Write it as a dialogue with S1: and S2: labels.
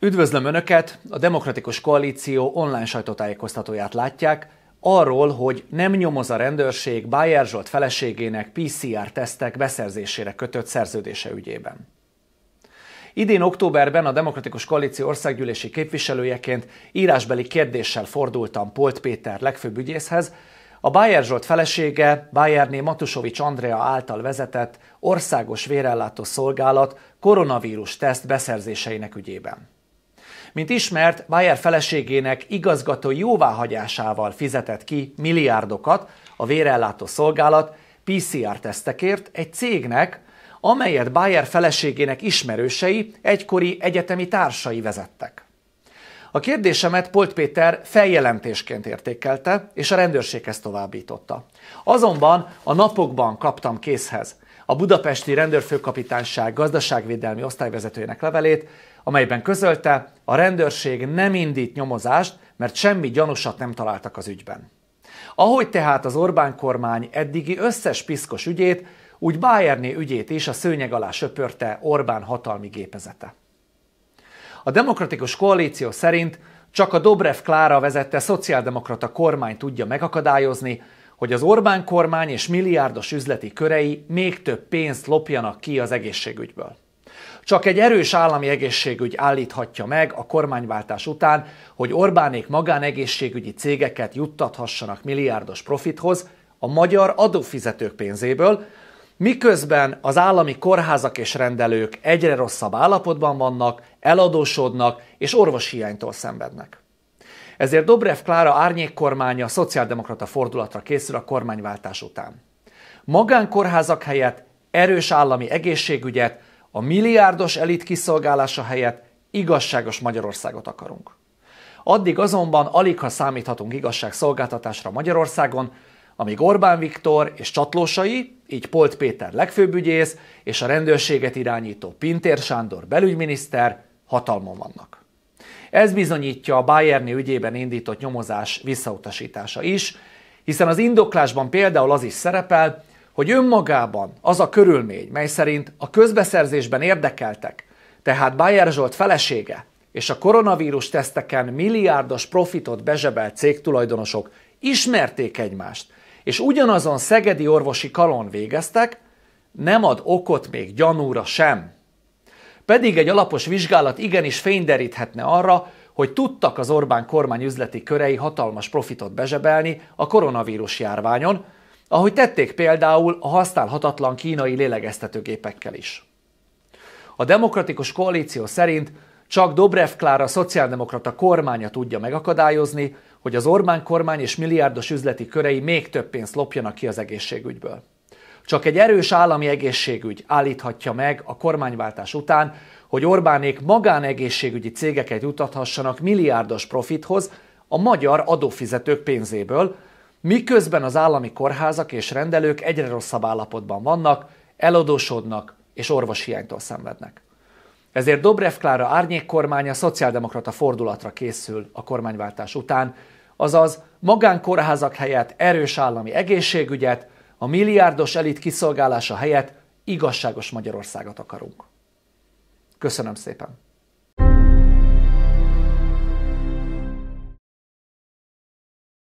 S1: Üdvözlöm Önöket! A Demokratikus Koalíció online sajtótájékoztatóját látják, arról, hogy nem nyomoz a rendőrség Bájer Zsolt feleségének PCR-tesztek beszerzésére kötött szerződése ügyében. Idén októberben a Demokratikus Koalíció országgyűlési képviselőjeként írásbeli kérdéssel fordultam Polt Péter legfőbb ügyészhez, a Bayer Zsolt felesége, Bayerné Matusovics Andrea által vezetett Országos Vérellátó Szolgálat koronavírus teszt beszerzéseinek ügyében. Mint ismert, Bayer feleségének igazgató jóváhagyásával fizetett ki milliárdokat a vérellátó szolgálat PCR-tesztekért egy cégnek, amelyet Bayer feleségének ismerősei egykori egyetemi társai vezettek. A kérdésemet Polt Péter feljelentésként értékelte, és a rendőrséghez továbbította. Azonban a napokban kaptam készhez a budapesti rendőrfőkapitányság gazdaságvédelmi osztályvezetőjének levelét, amelyben közölte, a rendőrség nem indít nyomozást, mert semmi gyanúsat nem találtak az ügyben. Ahogy tehát az Orbán kormány eddigi összes piszkos ügyét, úgy Bayerné ügyét is a szőnyeg alá söpörte Orbán hatalmi gépezete. A demokratikus koalíció szerint csak a Dobrev Klára vezette szociáldemokrata kormány tudja megakadályozni, hogy az Orbán kormány és milliárdos üzleti körei még több pénzt lopjanak ki az egészségügyből. Csak egy erős állami egészségügy állíthatja meg a kormányváltás után, hogy Orbánék magánegészségügyi cégeket juttathassanak milliárdos profithoz a magyar adófizetők pénzéből, Miközben az állami kórházak és rendelők egyre rosszabb állapotban vannak, eladósodnak és orvoshiánytól szenvednek. Ezért Dobrev Klára a szociáldemokrata fordulatra készül a kormányváltás után. Magánkórházak helyett erős állami egészségügyet, a milliárdos elit kiszolgálása helyett igazságos Magyarországot akarunk. Addig azonban alig ha számíthatunk igazságszolgáltatásra Magyarországon, amíg Orbán Viktor és csatlósai, így Polt Péter legfőbb ügyész és a rendőrséget irányító Pintér Sándor belügyminiszter hatalmon vannak. Ez bizonyítja a Bayerni ügyében indított nyomozás visszautasítása is, hiszen az indoklásban például az is szerepel, hogy önmagában az a körülmény, mely szerint a közbeszerzésben érdekeltek, tehát Bayer Zsolt felesége és a koronavírus teszteken milliárdos profitot bezsebelt cégtulajdonosok ismerték egymást, és ugyanazon szegedi orvosi kalon végeztek, nem ad okot még gyanúra sem. Pedig egy alapos vizsgálat igenis fényderíthetne arra, hogy tudtak az Orbán kormány üzleti körei hatalmas profitot bezsebelni a koronavírus járványon, ahogy tették például a használhatatlan kínai lélegeztetőgépekkel is. A demokratikus koalíció szerint csak Dobrev Klára szociáldemokrata kormánya tudja megakadályozni, hogy az Orbán kormány és milliárdos üzleti körei még több pénzt lopjanak ki az egészségügyből. Csak egy erős állami egészségügy állíthatja meg a kormányváltás után, hogy Orbánék magánegészségügyi cégeket jutathassanak milliárdos profithoz a magyar adófizetők pénzéből, miközben az állami kórházak és rendelők egyre rosszabb állapotban vannak, eladósodnak és orvoshiánytól szenvednek. Ezért Dobrev Klára kormánya szociáldemokrata fordulatra készül a kormányváltás után, azaz magánkórházak helyett erős állami egészségügyet, a milliárdos elit kiszolgálása helyett igazságos Magyarországot akarunk. Köszönöm szépen!